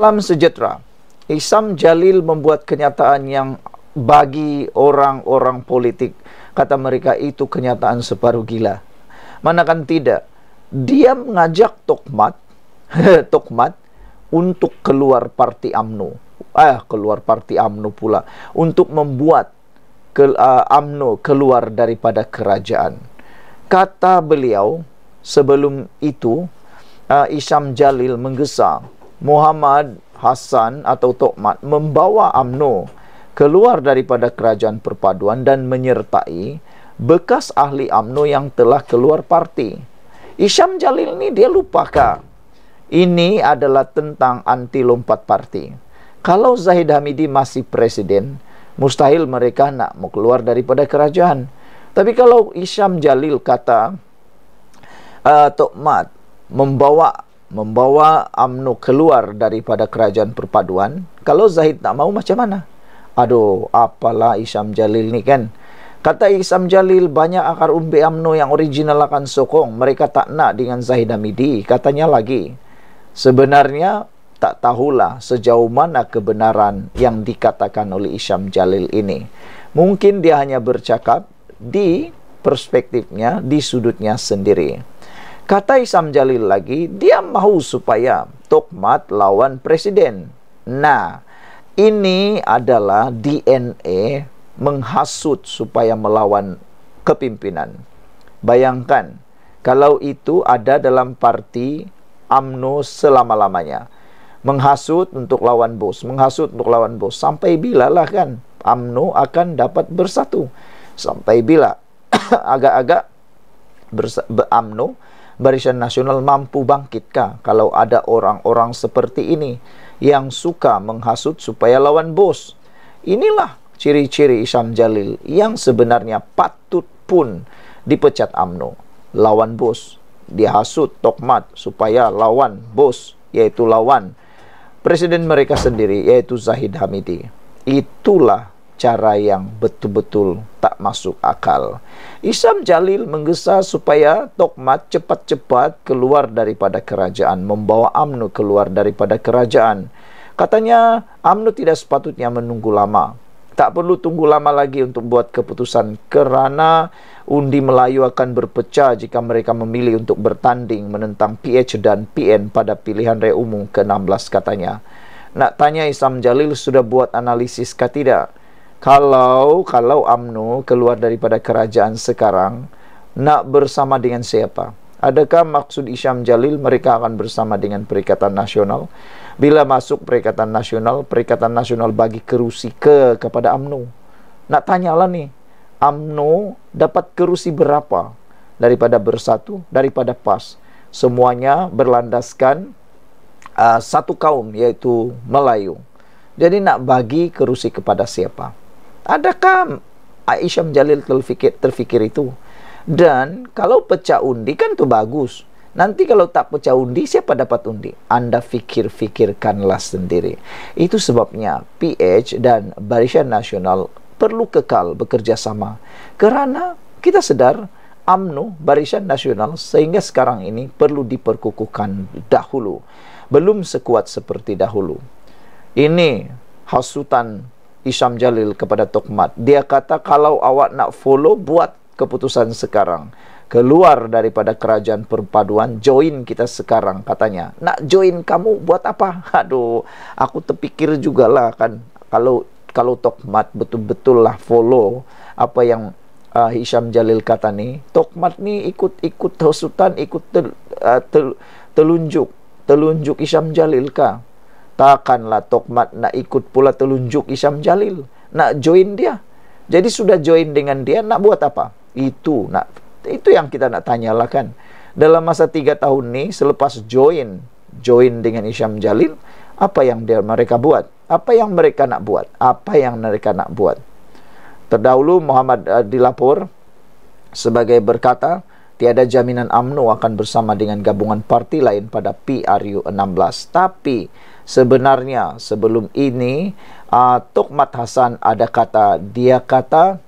Salam sejahtera. Isam Jalil membuat kenyataan yang bagi orang-orang politik kata mereka itu kenyataan separuh gila. Manakan tidak dia mengajak Tokmat Tokmat untuk keluar parti AMNO. Eh keluar parti AMNO pula untuk membuat ke, uh, AMNO keluar daripada kerajaan. Kata beliau sebelum itu uh, Isam Jalil menggesa Muhammad Hassan atau Tokmat membawa UMNO keluar daripada kerajaan perpaduan dan menyertai bekas ahli UMNO yang telah keluar parti. Isham Jalil ni dia lupakah? Ini adalah tentang anti lompat parti. Kalau Zahid Hamidi masih presiden, mustahil mereka nak mau keluar daripada kerajaan. Tapi kalau Isham Jalil kata uh, ah, Tokmat membawa membawa Amnu keluar daripada kerajaan perpaduan kalau Zahid tak mau macam mana aduh apalah Isam Jalil ni kan kata Isam Jalil banyak akar umbi Amnu yang original akan sokong mereka tak nak dengan Zahid Amidi. katanya lagi sebenarnya tak tahulah sejauh mana kebenaran yang dikatakan oleh Isam Jalil ini mungkin dia hanya bercakap di perspektifnya di sudutnya sendiri Kata Isam Jalil lagi, dia mahu supaya Tokmat lawan presiden. Nah, ini adalah DNA menghasut supaya melawan kepimpinan. Bayangkan, kalau itu ada dalam parti UMNO selama-lamanya. Menghasut untuk lawan bos, menghasut untuk lawan bos. Sampai bila lah kan UMNO akan dapat bersatu? Sampai bila? Agak-agak UMNO -agak Barisan Nasional mampu bangkitkah kalau ada orang-orang seperti ini yang suka menghasut supaya lawan bos? Inilah ciri-ciri Isam Jalil yang sebenarnya patut pun dipecat AMNO. Lawan bos, dihasut tokmat supaya lawan bos, yaitu lawan presiden mereka sendiri, yaitu Zahid Hamidi. Itulah cara yang betul-betul tak masuk akal. Isam Jalil menggesa supaya Tokmat cepat-cepat keluar daripada kerajaan, membawa Amnu keluar daripada kerajaan. Katanya Amnu tidak sepatutnya menunggu lama. Tak perlu tunggu lama lagi untuk buat keputusan kerana undi Melayu akan berpecah jika mereka memilih untuk bertanding menentang PH dan PN pada pilihan raya umum ke-16 katanya. Nak tanya Isam Jalil sudah buat analisis ke tidak? kalau kalau UMNO keluar daripada kerajaan sekarang nak bersama dengan siapa? Adakah maksud Isham Jalil mereka akan bersama dengan Perikatan Nasional? Bila masuk Perikatan Nasional, Perikatan Nasional bagi kerusi ke kepada UMNO. Nak tanyalah nih, UMNO dapat kerusi berapa daripada Bersatu, daripada PAS? Semuanya berlandaskan uh, satu kaum yaitu Melayu. Jadi nak bagi kerusi kepada siapa? Adakah Aisyah menjalil terfikir, terfikir itu? Dan kalau pecah undi kan tu bagus. Nanti kalau tak pecah undi, siapa dapat undi? Anda fikir-fikirkanlah sendiri. Itu sebabnya PH dan Barisan Nasional perlu kekal bekerja sama. Kerana kita sedar UMNO, Barisan Nasional sehingga sekarang ini perlu diperkukuhkan dahulu. Belum sekuat seperti dahulu. Ini hasutan Isham Jalil kepada Tokmat. Dia kata kalau awak nak follow buat keputusan sekarang. Keluar daripada kerajaan perpaduan, join kita sekarang katanya. Nak join kamu buat apa? Aduh, aku terpikir juga lah kan kalau kalau Tokmat betul-betul lah follow apa yang uh, Hisham Jalil kata ni, Tokmat ni ikut-ikut hasutan, ikut, ikut, ikut tel, uh, tel, telunjuk, telunjuk Hisham Jalil kah? takkanlah Tokmat nak ikut pula telunjuk Isham Jalil. Nak join dia. Jadi sudah join dengan dia, nak buat apa? Itu nak itu yang kita nak tanyalah kan. Dalam masa tiga tahun ni, selepas join, join dengan Isham Jalil, apa yang dia, mereka buat? Apa yang mereka nak buat? Apa yang mereka nak buat? Terdahulu Muhammad uh, dilapor sebagai berkata, tiada jaminan UMNO akan bersama dengan gabungan parti lain pada PRU 16. Tapi sebenarnya sebelum ini uh, ah, Mat Hasan ada kata dia kata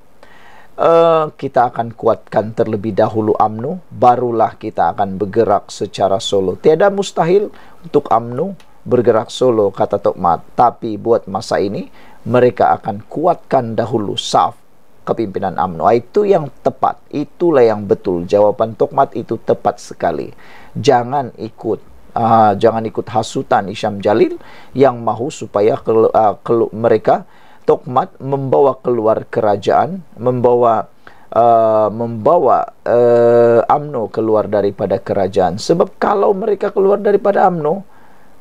uh, kita akan kuatkan terlebih dahulu AMNU barulah kita akan bergerak secara solo tiada mustahil untuk AMNU bergerak solo kata Tok Mat tapi buat masa ini mereka akan kuatkan dahulu SAF kepimpinan AMNU ah, itu yang tepat itulah yang betul jawaban Mat itu tepat sekali jangan ikut uh, jangan ikut hasutan Isyam Jalil yang mahu supaya kelu, uh, kelu, mereka tokmat membawa keluar kerajaan membawa uh, membawa eh, amno uh, keluar daripada kerajaan sebab kalau mereka keluar daripada amno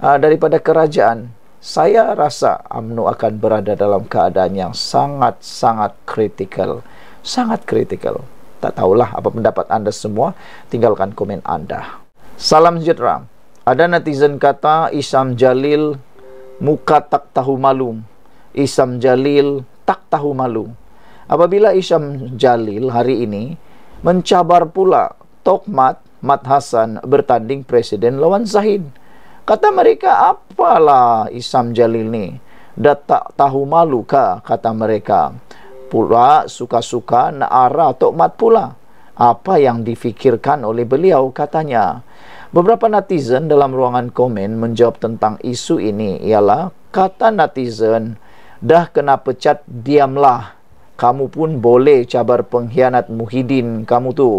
uh, daripada kerajaan saya rasa amno akan berada dalam keadaan yang sangat sangat kritikal sangat kritikal tak tahulah apa pendapat anda semua tinggalkan komen anda salam sejahtera ada netizen kata Isam Jalil muka tak tahu malu. Isam Jalil tak tahu malu. Apabila Isam Jalil hari ini mencabar pula Tokmat Mat Hasan bertanding presiden lawan Zahid. Kata mereka apalah Isam Jalil ni dah tak tahu malu kah kata mereka pula suka-suka nak arah Tokmat pula apa yang difikirkan oleh beliau katanya. Beberapa netizen dalam ruangan komen menjawab tentang isu ini ialah kata netizen dah kena pecat diamlah kamu pun boleh cabar pengkhianat Muhyiddin kamu tu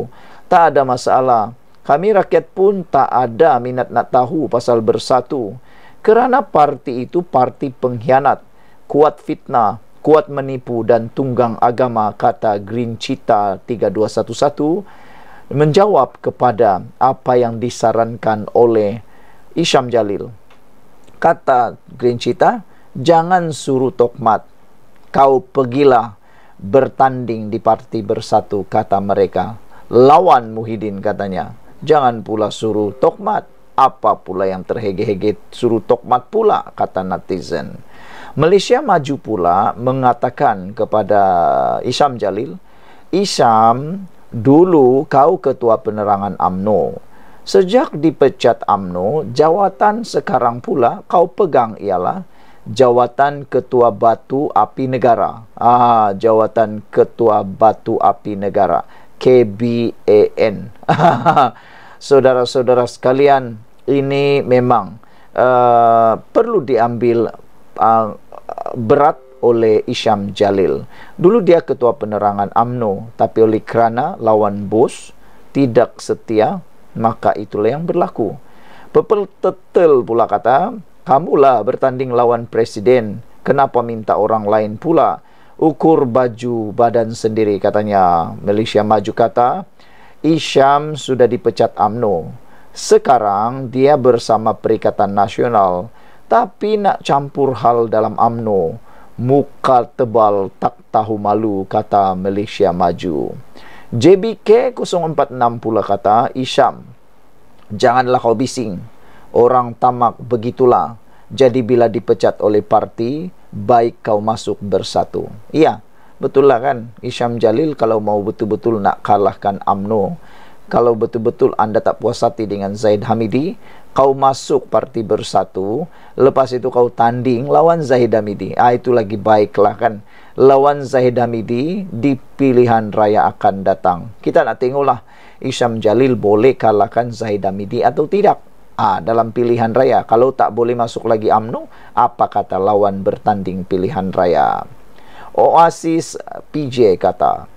tak ada masalah kami rakyat pun tak ada minat nak tahu pasal bersatu kerana parti itu parti pengkhianat kuat fitnah kuat menipu dan tunggang agama kata Green Cita 3211 menjawab kepada apa yang disarankan oleh Isham Jalil kata Green Cita jangan suruh tokmat kau pergilah bertanding di parti bersatu kata mereka lawan Muhyiddin katanya jangan pula suruh tokmat apa pula yang terhege-hege suruh tokmat pula kata netizen Malaysia Maju pula mengatakan kepada Isham Jalil, Isham dulu kau ketua penerangan AMNO. Sejak dipecat AMNO, jawatan sekarang pula kau pegang ialah jawatan ketua batu api negara. Ah, jawatan ketua batu api negara. KBAN. Saudara-saudara sekalian, ini memang uh, perlu diambil uh, berat oleh Isham Jalil. Dulu dia ketua penerangan AMNO, tapi oleh kerana lawan bos tidak setia, maka itulah yang berlaku. Pepel tetel pula kata, kamulah bertanding lawan presiden, kenapa minta orang lain pula? Ukur baju badan sendiri katanya. Malaysia Maju kata, Isham sudah dipecat AMNO. Sekarang dia bersama Perikatan Nasional. Nasional tapi nak campur hal dalam AMNO. Muka tebal tak tahu malu kata Malaysia Maju. JBK 046 pula kata Isyam. Janganlah kau bising. Orang tamak begitulah. Jadi bila dipecat oleh parti, baik kau masuk bersatu. Iya, betul lah kan Isyam Jalil kalau mau betul-betul nak kalahkan AMNO. Kalau betul-betul anda tak puas hati dengan Zaid Hamidi, kau masuk parti bersatu lepas itu kau tanding lawan Zahid Hamidi ah itu lagi baiklah kan lawan Zahid Hamidi di pilihan raya akan datang kita nak tengoklah Isham Jalil boleh kalahkan Zahid Hamidi atau tidak ah dalam pilihan raya kalau tak boleh masuk lagi amnu, apa kata lawan bertanding pilihan raya Oasis PJ kata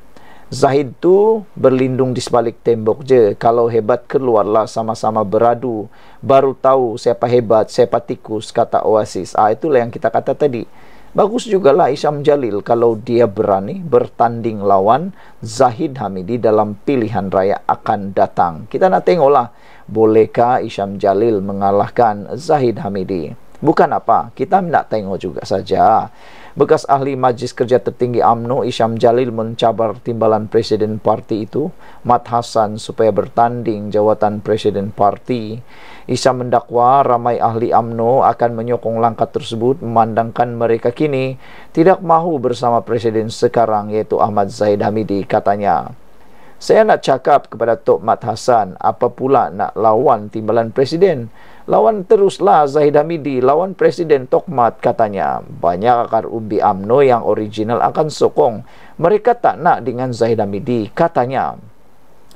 Zahid tu berlindung di sebalik tembok je. Kalau hebat keluarlah sama-sama beradu. Baru tahu siapa hebat, siapa tikus, kata Oasis. Ah, itulah yang kita kata tadi. Bagus juga lah Isham Jalil kalau dia berani bertanding lawan Zahid Hamidi dalam pilihan raya akan datang. Kita nak tengok bolehkah Isham Jalil mengalahkan Zahid Hamidi. Bukan apa, kita nak tengok juga saja. Bekas ahli Majlis Kerja Tertinggi AMNO Isham Jalil mencabar timbalan Presiden Parti itu, Mat Hasan supaya bertanding jawatan Presiden Parti. Isham mendakwa ramai ahli AMNO akan menyokong langkah tersebut memandangkan mereka kini tidak mahu bersama Presiden sekarang yaitu Ahmad Zaid Hamidi katanya saya nak cakap kepada Tok Mat Hasan apa pula nak lawan timbalan presiden lawan teruslah Zahid Hamidi lawan presiden Tok Mat katanya banyak akar umbi amno yang original akan sokong mereka tak nak dengan Zahid Hamidi katanya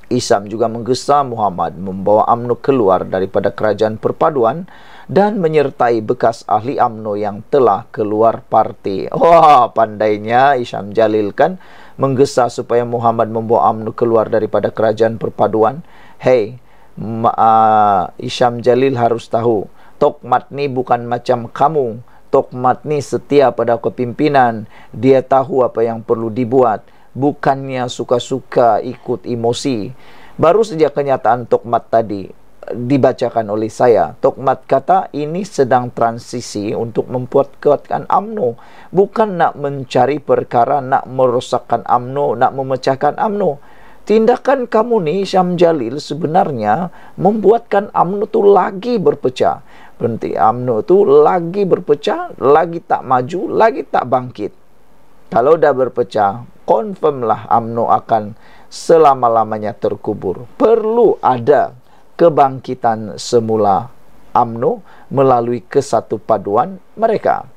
Isam juga menggesa Muhammad membawa amno keluar daripada kerajaan perpaduan dan menyertai bekas ahli amno yang telah keluar parti wah pandainya Isam Jalil kan menggesa supaya Muhammad membawa Amnu keluar daripada kerajaan perpaduan. Hey, uh, ah, Isham Jalil harus tahu, Tokmat ni bukan macam kamu. Tokmat ni setia pada kepimpinan. Dia tahu apa yang perlu dibuat. Bukannya suka-suka ikut emosi. Baru saja kenyataan Tokmat tadi, dibacakan oleh saya. Tokmat kata ini sedang transisi untuk membuat kekuatan UMNO. Bukan nak mencari perkara, nak merosakkan UMNO, nak memecahkan UMNO. Tindakan kamu ni, Syam Jalil, sebenarnya membuatkan UMNO tu lagi berpecah. Berhenti UMNO tu lagi berpecah, lagi tak maju, lagi tak bangkit. Kalau dah berpecah, confirmlah UMNO akan selama-lamanya terkubur. Perlu ada kebangkitan semula UMNO melalui kesatu paduan mereka.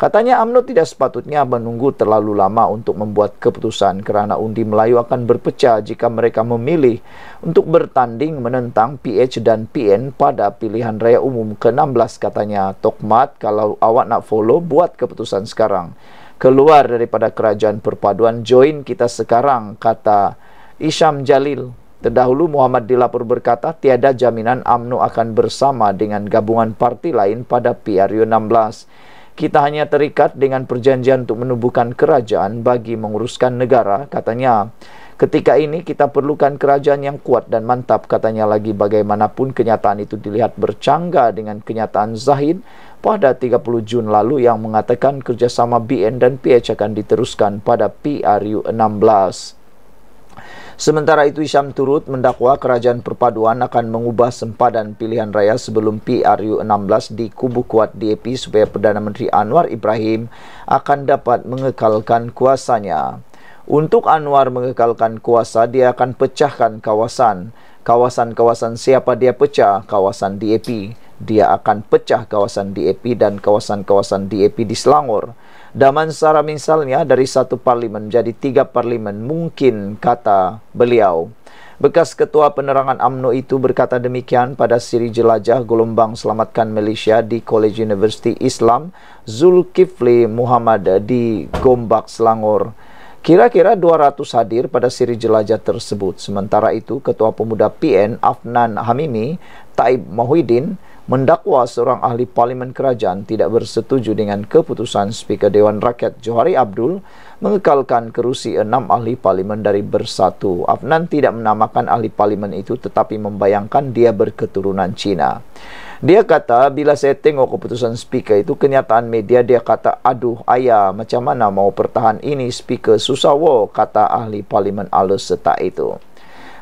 Katanya UMNO tidak sepatutnya menunggu terlalu lama untuk membuat keputusan kerana undi Melayu akan berpecah jika mereka memilih untuk bertanding menentang PH dan PN pada pilihan raya umum ke-16 katanya Tokmat kalau awak nak follow buat keputusan sekarang. Keluar daripada kerajaan perpaduan join kita sekarang kata Isham Jalil. Terdahulu Muhammad Dilapur berkata tiada jaminan AMNU akan bersama dengan gabungan parti lain pada PRU 16. Kita hanya terikat dengan perjanjian untuk menubuhkan kerajaan bagi menguruskan negara, katanya. Ketika ini kita perlukan kerajaan yang kuat dan mantap, katanya lagi bagaimanapun kenyataan itu dilihat bercangga dengan kenyataan Zahid pada 30 Jun lalu yang mengatakan kerjasama BN dan PH akan diteruskan pada PRU 16. Sementara itu, Isham turut mendakwa kerajaan perpaduan akan mengubah sempadan pilihan raya sebelum PRU16 di kubu kuat DAP supaya Perdana Menteri Anwar Ibrahim akan dapat mengekalkan kuasanya. Untuk Anwar mengekalkan kuasa, dia akan pecahkan kawasan. Kawasan-kawasan siapa dia pecah? Kawasan DAP. Dia akan pecah kawasan DAP dan kawasan-kawasan DAP di Selangor. Daman Damansara misalnya ah, dari satu parlimen menjadi tiga parlimen mungkin kata beliau. Bekas ketua penerangan AMNO itu berkata demikian pada siri jelajah gelombang selamatkan Malaysia di College University Islam Zulkifli Muhammad eh, di Gombak Selangor. Kira-kira 200 hadir pada siri jelajah tersebut. Sementara itu, Ketua Pemuda PN Afnan Hamimi, Taib Mohidin, mendakwa seorang ahli parlimen kerajaan tidak bersetuju dengan keputusan Speaker Dewan Rakyat Johari Abdul mengekalkan kerusi enam ahli parlimen dari bersatu. Afnan tidak menamakan ahli parlimen itu tetapi membayangkan dia berketurunan Cina. Dia kata, bila saya tengok keputusan speaker itu, kenyataan media dia kata, aduh ayah, macam mana mau pertahan ini speaker susah wo, kata ahli parlimen alus setak itu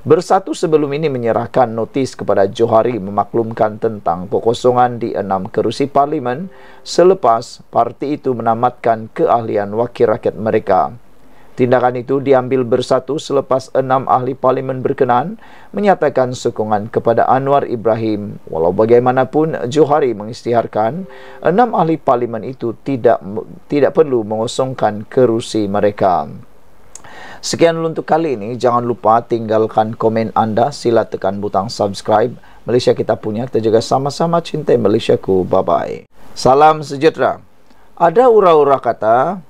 bersatu sebelum ini menyerahkan notis kepada Johari memaklumkan tentang kekosongan di enam kerusi parlimen selepas parti itu menamatkan keahlian wakil rakyat mereka. Tindakan itu diambil bersatu selepas enam ahli parlimen berkenan menyatakan sokongan kepada Anwar Ibrahim. Walau bagaimanapun, Johari mengistiharkan enam ahli parlimen itu tidak tidak perlu mengosongkan kerusi mereka. Sekian dulu untuk kali ini. Jangan lupa tinggalkan komen anda. Sila tekan butang subscribe. Malaysia kita punya. Kita juga sama-sama cintai Malaysia ku. Bye-bye. Salam sejahtera. Ada ura-ura kata,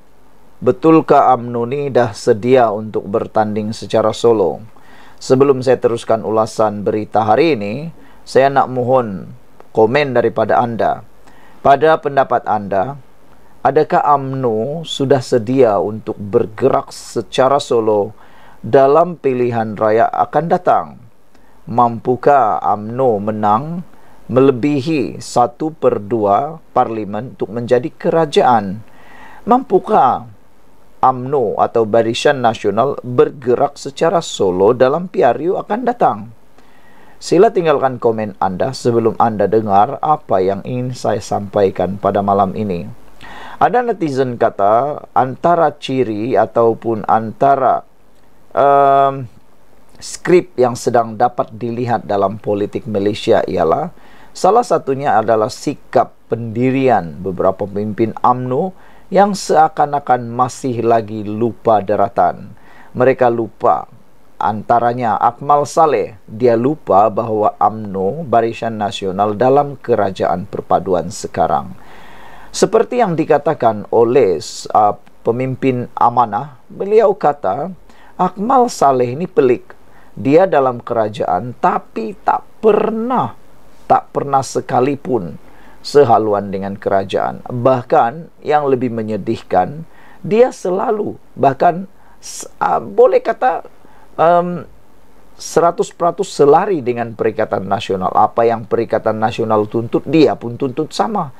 Betulkah UMNO ni dah sedia untuk bertanding secara solo? Sebelum saya teruskan ulasan berita hari ini, saya nak mohon komen daripada anda. Pada pendapat anda, adakah AMNO sudah sedia untuk bergerak secara solo dalam pilihan raya akan datang? Mampukah AMNO menang melebihi satu per dua parlimen untuk menjadi kerajaan? Mampukah AMNO atau Barisan Nasional bergerak secara solo dalam PRU akan datang? Sila tinggalkan komen anda sebelum anda dengar apa yang ingin saya sampaikan pada malam ini. Ada netizen kata antara ciri ataupun antara um, skrip yang sedang dapat dilihat dalam politik Malaysia ialah salah satunya adalah sikap pendirian beberapa pemimpin AMNO yang seakan-akan masih lagi lupa daratan. Mereka lupa antaranya Akmal Saleh dia lupa bahawa AMNO Barisan Nasional dalam kerajaan perpaduan sekarang. Seperti yang dikatakan oleh uh, pemimpin amanah, beliau kata, Akmal Saleh ini pelik. Dia dalam kerajaan tapi tak pernah, tak pernah sekalipun sehaluan dengan kerajaan. Bahkan yang lebih menyedihkan, dia selalu, bahkan uh, boleh kata um, 100% selari dengan Perikatan Nasional. Apa yang Perikatan Nasional tuntut, dia pun tuntut sama.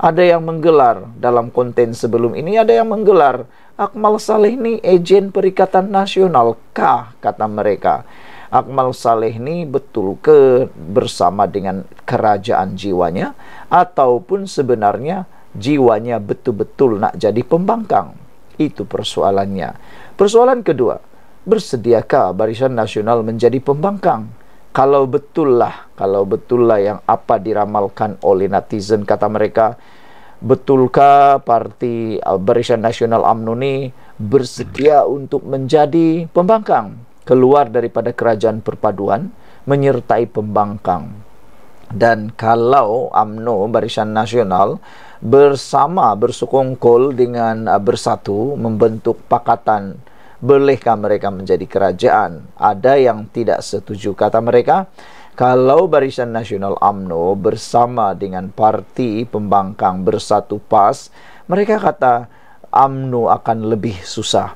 Ada yang menggelar dalam konten sebelum ini ada yang menggelar Akmal Saleh ini ejen Perikatan Nasional kah kata mereka. Akmal Saleh ini betul ke bersama dengan kerajaan jiwanya ataupun sebenarnya jiwanya betul-betul nak jadi pembangkang. Itu persoalannya. Persoalan kedua, bersediakah Barisan Nasional menjadi pembangkang? kalau betul lah, kalau betul lah yang apa diramalkan oleh netizen kata mereka betulkah parti Barisan Nasional UMNO ini bersedia untuk menjadi pembangkang keluar daripada kerajaan perpaduan menyertai pembangkang dan kalau UMNO Barisan Nasional bersama bersukongkol dengan uh, bersatu membentuk pakatan bolehkah mereka menjadi kerajaan? Ada yang tidak setuju kata mereka. Kalau Barisan Nasional AMNO bersama dengan parti pembangkang bersatu PAS, mereka kata AMNO akan lebih susah.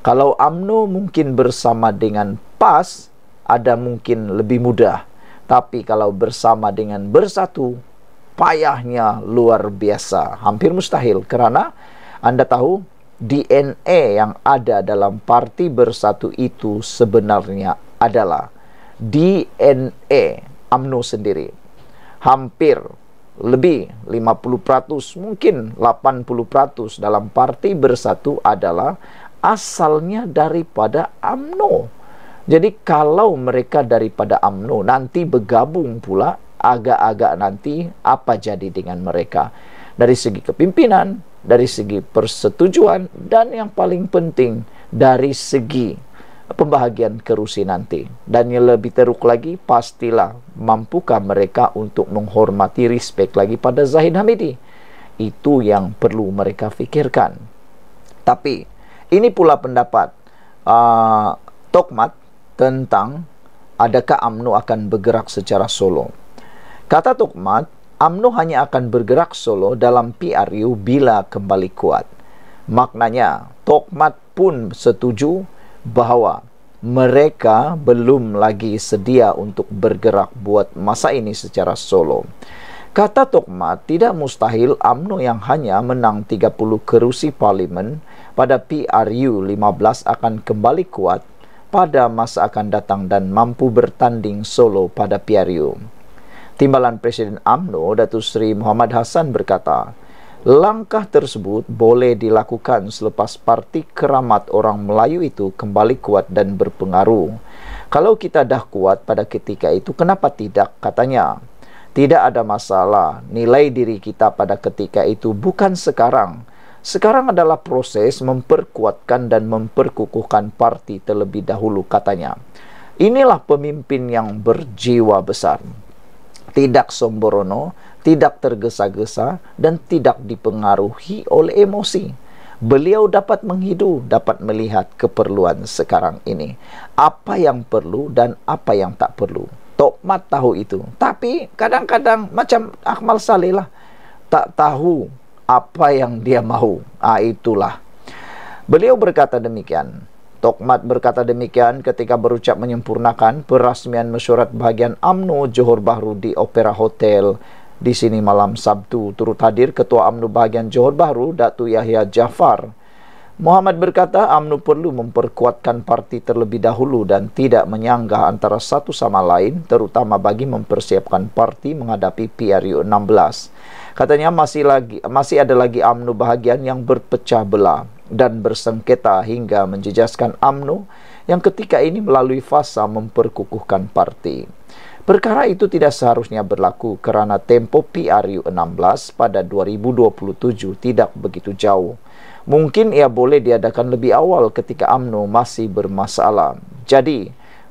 Kalau AMNO mungkin bersama dengan PAS, ada mungkin lebih mudah. Tapi kalau bersama dengan bersatu, payahnya luar biasa, hampir mustahil karena Anda tahu DNA yang ada dalam parti bersatu itu sebenarnya adalah DNA AMNO sendiri. Hampir lebih 50% mungkin 80% dalam parti bersatu adalah asalnya daripada AMNO. Jadi kalau mereka daripada AMNO nanti bergabung pula agak-agak nanti apa jadi dengan mereka. dari segi kepimpinan, dari segi persetujuan, dan yang paling penting dari segi pembahagian kerusi nanti. Dan yang lebih teruk lagi, pastilah mampukah mereka untuk menghormati respek lagi pada Zahid Hamidi. Itu yang perlu mereka fikirkan. Tapi, ini pula pendapat uh, Tokmat tentang adakah UMNO akan bergerak secara solo. Kata Tokmat, UMNO hanya akan bergerak solo dalam PRU bila kembali kuat. Maknanya, Tokmat pun setuju bahawa mereka belum lagi sedia untuk bergerak buat masa ini secara solo. Kata Tokmat, tidak mustahil UMNO yang hanya menang 30 kerusi parlimen pada PRU 15 akan kembali kuat pada masa akan datang dan mampu bertanding solo pada PRU. Timbalan Presiden AMNO Datu Seri Muhammad Hasan berkata, langkah tersebut boleh dilakukan selepas parti keramat orang Melayu itu kembali kuat dan berpengaruh. Kalau kita dah kuat pada ketika itu, kenapa tidak? Katanya, tidak ada masalah. Nilai diri kita pada ketika itu bukan sekarang. Sekarang adalah proses memperkuatkan dan memperkukuhkan parti terlebih dahulu, katanya. Inilah pemimpin yang berjiwa besar tidak sembrono, tidak tergesa-gesa dan tidak dipengaruhi oleh emosi. Beliau dapat menghidu, dapat melihat keperluan sekarang ini. Apa yang perlu dan apa yang tak perlu. Tok mat tahu itu. Tapi kadang-kadang macam Akmal Saleh lah. Tak tahu apa yang dia mahu. Ah, itulah. Beliau berkata demikian. Tokmat berkata demikian ketika berucap menyempurnakan perasmian mesyuarat bahagian AMNO Johor Bahru di Opera Hotel di sini malam Sabtu turut hadir Ketua AMNO bahagian Johor Bahru Datu Yahya Jafar. Muhammad berkata AMNO perlu memperkuatkan parti terlebih dahulu dan tidak menyanggah antara satu sama lain terutama bagi mempersiapkan parti menghadapi PRU 16. Katanya masih lagi masih ada lagi AMNO bahagian yang berpecah belah dan bersengketa hingga menjejaskan AMNO yang ketika ini melalui fasa memperkukuhkan parti. Perkara itu tidak seharusnya berlaku kerana tempo PRU 16 pada 2027 tidak begitu jauh. Mungkin ia boleh diadakan lebih awal ketika AMNO masih bermasalah. Jadi,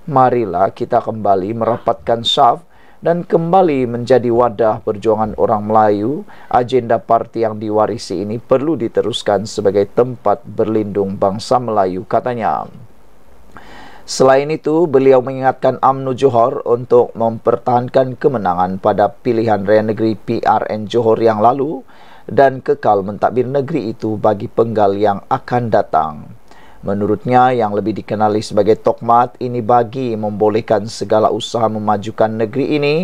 marilah kita kembali merapatkan syaf dan kembali menjadi wadah perjuangan orang Melayu, agenda parti yang diwarisi ini perlu diteruskan sebagai tempat berlindung bangsa Melayu, katanya. Selain itu, beliau mengingatkan UMNO Johor untuk mempertahankan kemenangan pada pilihan raya negeri PRN Johor yang lalu dan kekal mentadbir negeri itu bagi penggal yang akan datang. Menurutnya yang lebih dikenali sebagai Tokmat ini bagi membolehkan segala usaha memajukan negeri ini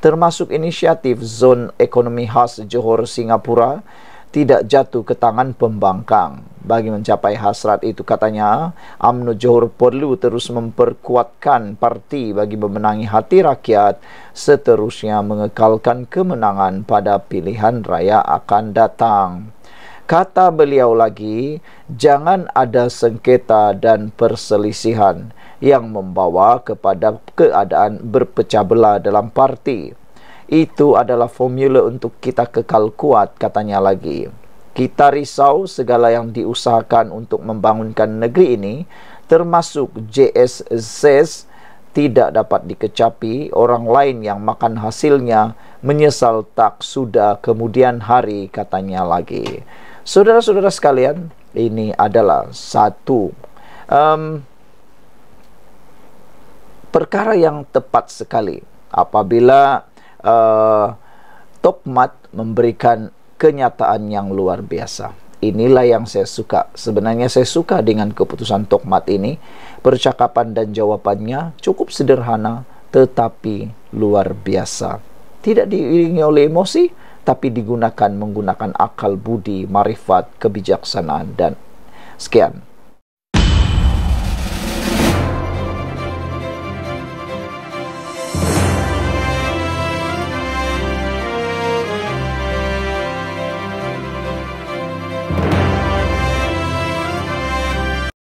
termasuk inisiatif zon ekonomi khas Johor Singapura tidak jatuh ke tangan pembangkang. Bagi mencapai hasrat itu katanya, UMNO Johor perlu terus memperkuatkan parti bagi memenangi hati rakyat seterusnya mengekalkan kemenangan pada pilihan raya akan datang kata beliau lagi jangan ada sengketa dan perselisihan yang membawa kepada keadaan berpecah belah dalam parti itu adalah formula untuk kita kekal kuat katanya lagi kita risau segala yang diusahakan untuk membangunkan negeri ini termasuk JSS tidak dapat dikecapi orang lain yang makan hasilnya menyesal tak sudah kemudian hari katanya lagi Saudara-saudara sekalian, ini adalah satu um, perkara yang tepat sekali apabila uh, Tokmat memberikan kenyataan yang luar biasa. Inilah yang saya suka. Sebenarnya saya suka dengan keputusan Tokmat ini. Percakapan dan jawabannya cukup sederhana tetapi luar biasa. Tidak diiringi oleh emosi, tapi digunakan menggunakan akal budi, marifat, kebijaksanaan dan sekian.